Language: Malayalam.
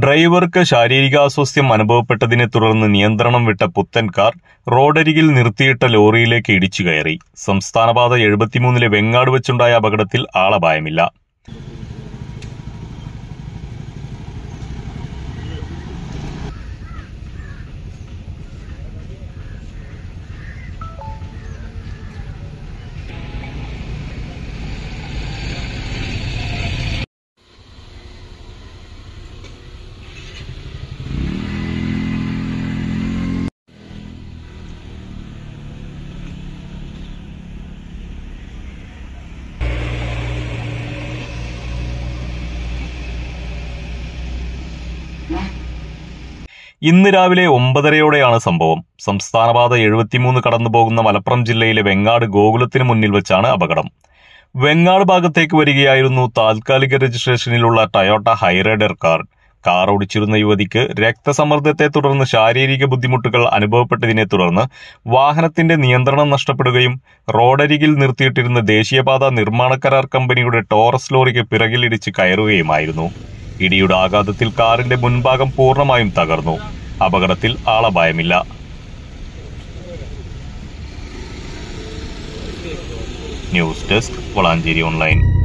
ഡ്രൈവർക്ക് ശാരീരികാസ്വാസ്ഥ്യം അനുഭവപ്പെട്ടതിനെ തുടർന്ന് നിയന്ത്രണം വിട്ട പുത്തൻ കാർ റോഡരികിൽ നിർത്തിയിട്ട ലോറിയിലേക്ക് ഇടിച്ചു കയറി സംസ്ഥാനപാത എഴുപത്തിമൂന്നിലെ വെങ്ങാട് വെച്ചുണ്ടായ അപകടത്തിൽ ആളപായമില്ല ഇന്ന് രാവിലെ ഒമ്പതരയോടെയാണ് സംഭവം സംസ്ഥാനപാത എഴുപത്തിമൂന്ന് കടന്നുപോകുന്ന മലപ്പുറം ജില്ലയിലെ വെങ്ങാട് ഗോകുലത്തിന് മുന്നിൽ വെച്ചാണ് അപകടം വെങ്ങാട് ഭാഗത്തേക്ക് വരികയായിരുന്നു താൽക്കാലിക രജിസ്ട്രേഷനിലുള്ള ടയോട്ട ഹൈറൈഡർ കാർ കാർ ഓടിച്ചിരുന്ന യുവതിക്ക് രക്തസമ്മർദ്ദത്തെ തുടർന്ന് ശാരീരിക ബുദ്ധിമുട്ടുകൾ അനുഭവപ്പെട്ടതിനെ തുടർന്ന് വാഹനത്തിന്റെ നിയന്ത്രണം നഷ്ടപ്പെടുകയും റോഡരികിൽ നിർത്തിയിട്ടിരുന്ന ദേശീയപാത നിർമ്മാണ കരാർ കമ്പനിയുടെ ടോറസ് ലോറിക്ക് പിറകിലിടിച്ച് കയറുകയുമായിരുന്നു ഇടിയുടെ ആഘാതത്തിൽ കാറിന്റെ മുൻഭാഗം പൂർണ്ണമായും തകർന്നു അപകടത്തിൽ ആളപായമില്ല ന്യൂസ് ഡെസ്ക് വളാഞ്ചേരി ഓൺലൈൻ